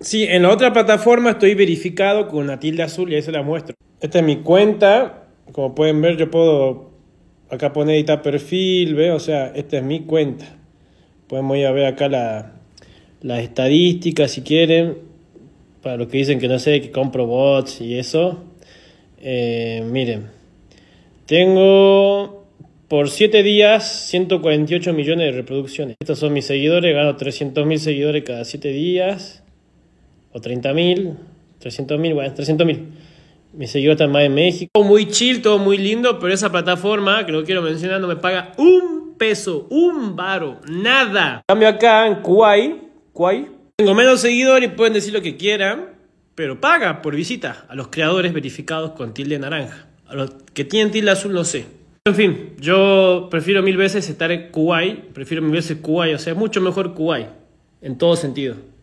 Sí, en la otra plataforma estoy verificado con una tilde azul y ahí se la muestro. Esta es mi cuenta. Como pueden ver, yo puedo acá poner editar perfil, ¿ve? O sea, esta es mi cuenta. Pueden ir a ver acá la, las estadísticas si quieren. Para los que dicen que no sé, que compro bots y eso. Eh, miren, tengo por 7 días 148 millones de reproducciones. Estos son mis seguidores, gano 300 mil seguidores cada 7 días o 30.000, mil, bueno, 300.000. me seguidor está más en México. Todo muy chill, todo muy lindo, pero esa plataforma, que no quiero mencionar, no me paga un peso, un varo, nada. Cambio acá en Kuwait, Kuwait. Tengo menos seguidores y pueden decir lo que quieran, pero paga por visita a los creadores verificados con tilde naranja. A los que tienen tilde azul no sé. En fin, yo prefiero mil veces estar en Kuwait, prefiero mil veces Kuwait, o sea, mucho mejor Kuwait, en todo sentido.